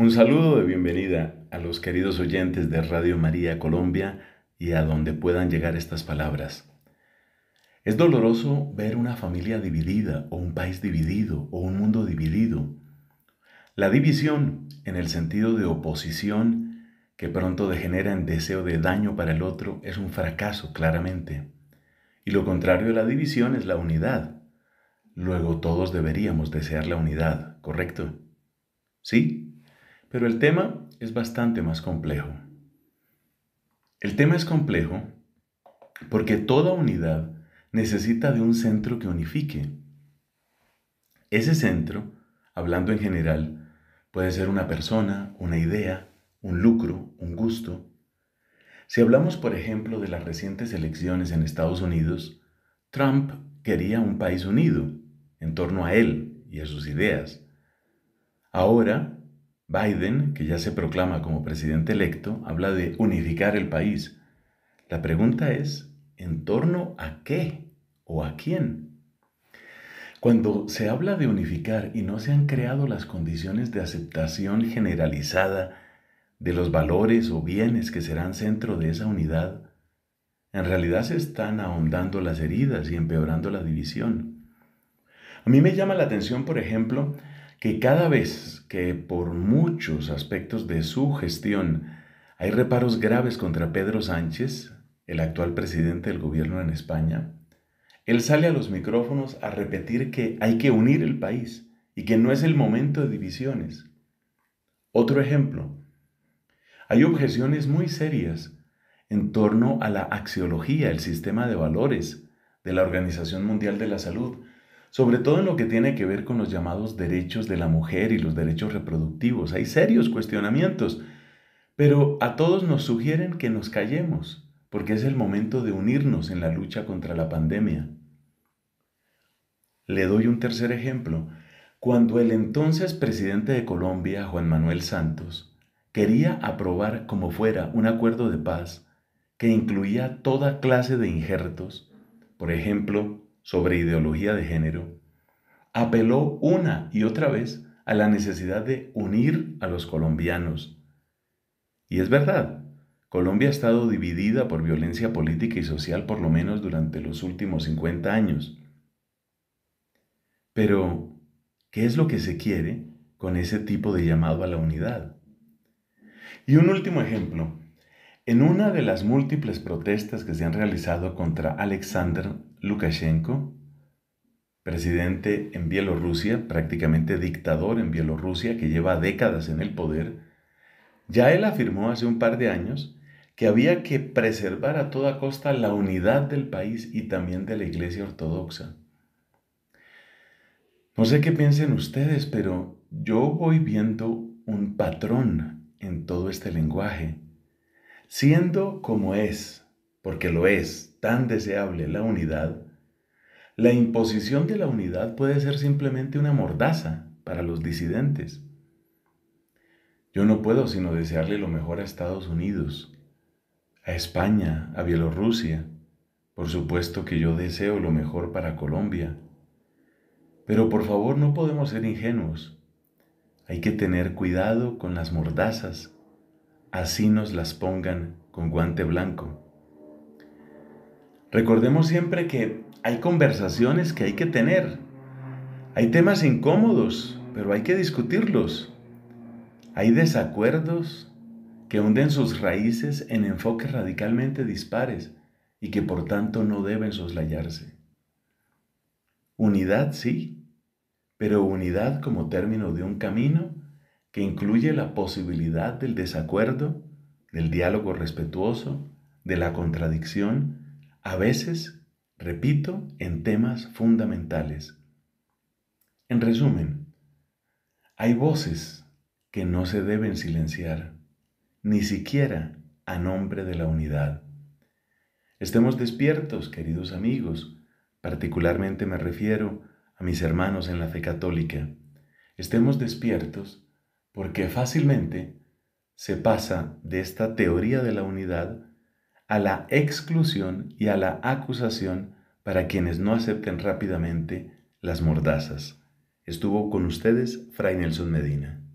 Un saludo de bienvenida a los queridos oyentes de Radio María Colombia y a donde puedan llegar estas palabras. Es doloroso ver una familia dividida o un país dividido o un mundo dividido. La división, en el sentido de oposición, que pronto degenera en deseo de daño para el otro, es un fracaso claramente. Y lo contrario de la división es la unidad. Luego todos deberíamos desear la unidad, ¿correcto? ¿Sí? Pero el tema es bastante más complejo. El tema es complejo porque toda unidad necesita de un centro que unifique. Ese centro, hablando en general, puede ser una persona, una idea, un lucro, un gusto. Si hablamos, por ejemplo, de las recientes elecciones en Estados Unidos, Trump quería un país unido en torno a él y a sus ideas. Ahora, Biden, que ya se proclama como presidente electo, habla de unificar el país. La pregunta es, ¿en torno a qué o a quién? Cuando se habla de unificar y no se han creado las condiciones de aceptación generalizada de los valores o bienes que serán centro de esa unidad, en realidad se están ahondando las heridas y empeorando la división. A mí me llama la atención, por ejemplo, que cada vez que por muchos aspectos de su gestión hay reparos graves contra Pedro Sánchez, el actual presidente del gobierno en España, él sale a los micrófonos a repetir que hay que unir el país y que no es el momento de divisiones. Otro ejemplo, hay objeciones muy serias en torno a la axiología, el sistema de valores de la Organización Mundial de la Salud, sobre todo en lo que tiene que ver con los llamados derechos de la mujer y los derechos reproductivos. Hay serios cuestionamientos, pero a todos nos sugieren que nos callemos, porque es el momento de unirnos en la lucha contra la pandemia. Le doy un tercer ejemplo. Cuando el entonces presidente de Colombia, Juan Manuel Santos, quería aprobar como fuera un acuerdo de paz que incluía toda clase de injertos, por ejemplo, sobre ideología de género, apeló una y otra vez a la necesidad de unir a los colombianos. Y es verdad, Colombia ha estado dividida por violencia política y social por lo menos durante los últimos 50 años. Pero, ¿qué es lo que se quiere con ese tipo de llamado a la unidad? Y un último ejemplo en una de las múltiples protestas que se han realizado contra Alexander Lukashenko, presidente en Bielorrusia, prácticamente dictador en Bielorrusia que lleva décadas en el poder, ya él afirmó hace un par de años que había que preservar a toda costa la unidad del país y también de la Iglesia Ortodoxa. No sé qué piensen ustedes, pero yo voy viendo un patrón en todo este lenguaje siendo como es, porque lo es, tan deseable la unidad, la imposición de la unidad puede ser simplemente una mordaza para los disidentes. Yo no puedo sino desearle lo mejor a Estados Unidos, a España, a Bielorrusia. Por supuesto que yo deseo lo mejor para Colombia. Pero por favor no podemos ser ingenuos. Hay que tener cuidado con las mordazas así nos las pongan con guante blanco. Recordemos siempre que hay conversaciones que hay que tener. Hay temas incómodos, pero hay que discutirlos. Hay desacuerdos que hunden sus raíces en enfoques radicalmente dispares y que por tanto no deben soslayarse. Unidad sí, pero unidad como término de un camino que incluye la posibilidad del desacuerdo, del diálogo respetuoso, de la contradicción, a veces, repito, en temas fundamentales. En resumen, hay voces que no se deben silenciar, ni siquiera a nombre de la unidad. Estemos despiertos, queridos amigos, particularmente me refiero a mis hermanos en la fe católica. Estemos despiertos porque fácilmente se pasa de esta teoría de la unidad a la exclusión y a la acusación para quienes no acepten rápidamente las mordazas. Estuvo con ustedes Fray Nelson Medina.